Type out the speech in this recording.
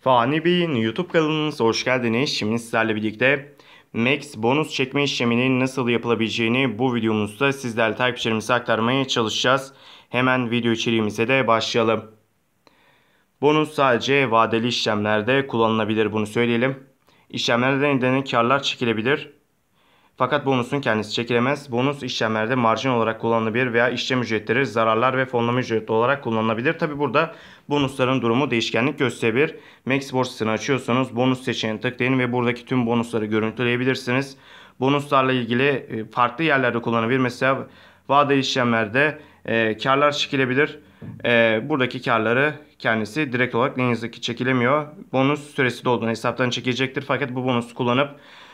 Fani Bey'in YouTube kanalınıza hoş geldiniz. Şimdi sizlerle birlikte Max bonus çekme işleminin nasıl yapılabileceğini bu videomuzda sizlerle takipçilerimize aktarmaya çalışacağız. Hemen video içeriğimize de başlayalım. Bonus sadece vadeli işlemlerde kullanılabilir bunu söyleyelim. İşlemlerde nedeni karlar çekilebilir. Fakat bonusun kendisi çekilemez. Bonus işlemlerde marjin olarak kullanılabilir veya işlem ücretleri, zararlar ve fonlama ücreti olarak kullanılabilir. Tabi burada bonusların durumu değişkenlik gösterebilir. Max borsasını açıyorsanız bonus seçeneğine tıklayın ve buradaki tüm bonusları görüntüleyebilirsiniz. Bonuslarla ilgili e, farklı yerlerde kullanabilir. Mesela vadeli işlemlerde e, karlar çekilebilir. E, buradaki karları kendisi direkt olarak ne çekilemiyor. Bonus süresi dolduğunda hesaptan çekilecektir. Fakat bu bonusu kullanıp